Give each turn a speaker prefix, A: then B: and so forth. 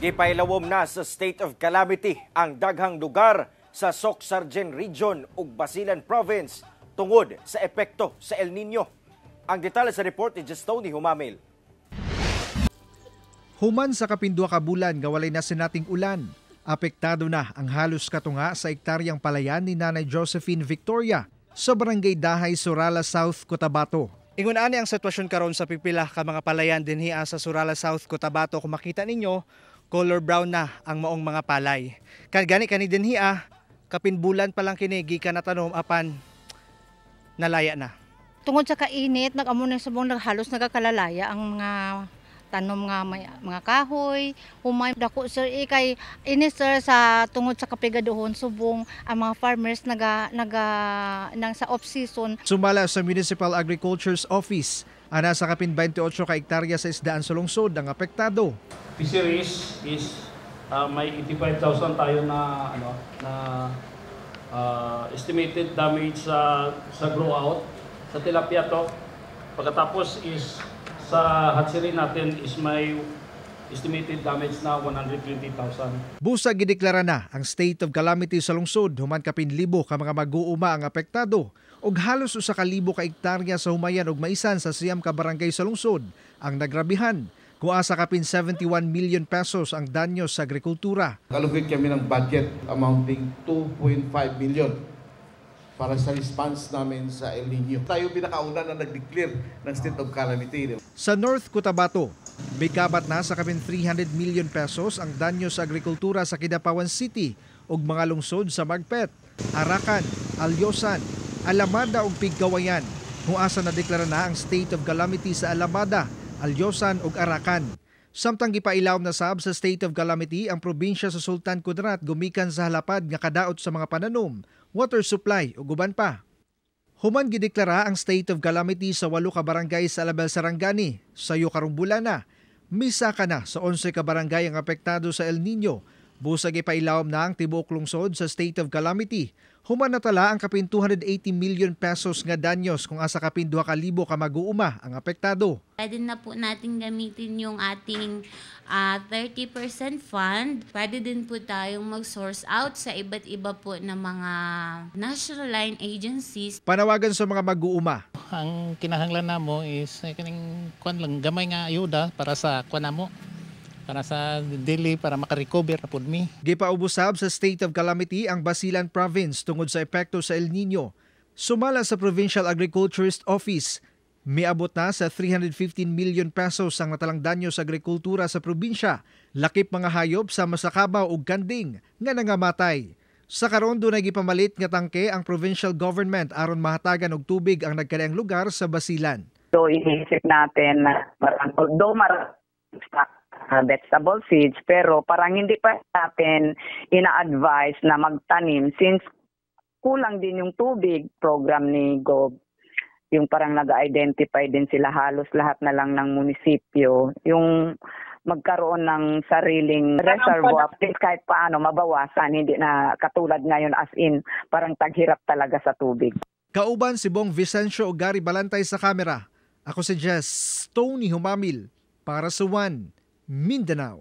A: Gipailawom na sa state of calamity ang daghang lugar sa Soksargen Region ug Basilan Province tungod sa epekto sa El Nino. Ang detalye sa report ni Justoni Humamil. Human sa kapindua ka bulan nga walay na sinating ulan, apektado na ang halos katunga sa ektaryang palayan ni Nanay Josephine Victoria sa barangay Dahay, Surala South, Cotabato, Ingon ani ang sitwasyon karon sa pipila ka mga palayan dinhi sa Surala South Cotabato kung makita ninyo color brown na ang maong mga palay. Kan gani kani din hiya, ah. kapin bulan pa lang kini gikan na tanom apan nalaya na. Tungod sa kainit, nag-amo na subong naghalos nagakalalaya ang mga tanom nga may, mga kahoy, humay dako sir ikay eh, ini sir sa tungod sa kapigaduhon subong ang mga farmers naga naga nang sa off season. Sumala sa Municipal Agriculture's Office Ana sa kapin 28 ka hektarya sa isdaan sa lungsod ang apektado. Fisheries is is uh, may 85,000 tayo na ano na uh, estimated damage sa sa grow out sa tilapia to. Pagkatapos is sa hatchery natin is may Estimated damage na 120,000. Busa gideklara na ang state of calamity sa lungsod human kapin libo ka mga mag-uuma ang apektado og halos usa ka libo ka hektarya sa humayan ug maisan sa siyam ka barangay sa lungsod ang nagrabihan. Kuasa kapin 71 million pesos ang danyo sa agrikultura. Kalugit kami ng budget amounting 2.5 million para sa response namin sa El Nino. Tayo pinakauna na nag-declare ng state of calamity. Sa North Cotabato, may kabat na sa kamin 300 million pesos ang danyo sa agrikultura sa Kidapawan City ug mga lungsod sa Magpet, Arakan, Alyosan, Alamada ug Piggawayan. Huasa na deklara na ang state of calamity sa Alamada, Alyosan ug Arakan. Samtang gipailawom na sab sa state of calamity ang probinsya sa Sultan Kudarat gumikan sa halapad nga kadaot sa mga pananom water supply o guban pa. Human gideklara ang state of calamity sa walo ka barangay sa Alabel Sarangani, sa karong bulan Misa ka na sa 11 ka barangay ang apektado sa El Nino. Busag ipailawom na ang tibuok lungsod sa state of calamity Human natala ang kapin 280 million pesos nga danyos kung asa kapin 2 ka libo ka mag-uuma ang apektado. Pwede na po natin gamitin yung ating uh, ah, 30% fund. Pwede din po tayong mag-source out sa iba't iba po ng mga national line agencies. Panawagan sa mga mag-uuma. Ang kinahanglan na mo is eh, kaning kwan lang gamay nga ayuda para sa kwan na mo para sa dili para makarecover na pud mi. Gipaubusab sa state of calamity ang Basilan province tungod sa epekto sa El Nino. Sumala sa Provincial Agriculturist Office, miabot na sa 315 million pesos ang natalang danyo sa agrikultura sa probinsya, lakip mga hayop sa masakabaw ug ganding nga nangamatay. Sa karon do dunay gipamalit nga tangke ang provincial government aron mahatagan og tubig ang nagkalaing lugar sa Basilan. So iniisip natin na although mar uh, vegetable seeds pero parang hindi pa natin ina-advise na magtanim since kulang din yung tubig program ni Gov yung parang nag-identify din sila halos lahat na lang ng munisipyo yung magkaroon ng sariling reservoir kahit paano mabawasan hindi na katulad ngayon as in parang taghirap talaga sa tubig Kauban si Bong Vicencio Ugari Balantay sa kamera. Ako si Jess Tony Humamil para sa One Mindanao.